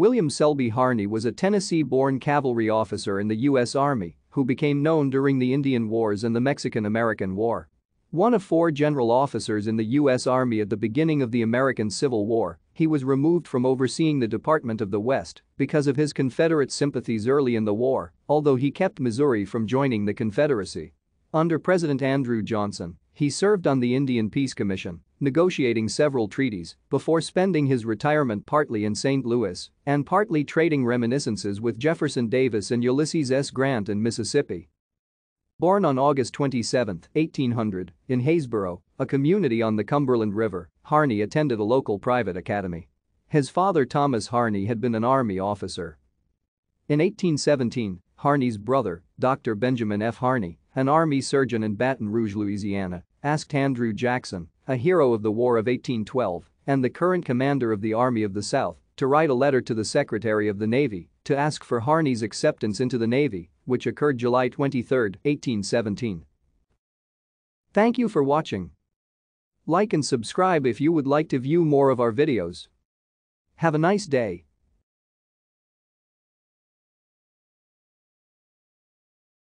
William Selby Harney was a Tennessee-born cavalry officer in the U.S. Army who became known during the Indian Wars and the Mexican-American War. One of four general officers in the U.S. Army at the beginning of the American Civil War, he was removed from overseeing the Department of the West because of his Confederate sympathies early in the war, although he kept Missouri from joining the Confederacy. Under President Andrew Johnson, he served on the Indian Peace Commission negotiating several treaties before spending his retirement partly in St. Louis and partly trading reminiscences with Jefferson Davis and Ulysses S. Grant in Mississippi. Born on August 27, 1800, in Haysboro, a community on the Cumberland River, Harney attended a local private academy. His father Thomas Harney had been an Army officer. In 1817, Harney's brother, Dr. Benjamin F. Harney, an army surgeon in Baton Rouge, Louisiana, asked Andrew Jackson, a hero of the War of 1812 and the current commander of the Army of the South, to write a letter to the Secretary of the Navy to ask for Harney's acceptance into the Navy, which occurred July 23, 1817. Thank you for watching. Like and subscribe if you would like to view more of our videos. Have a nice day.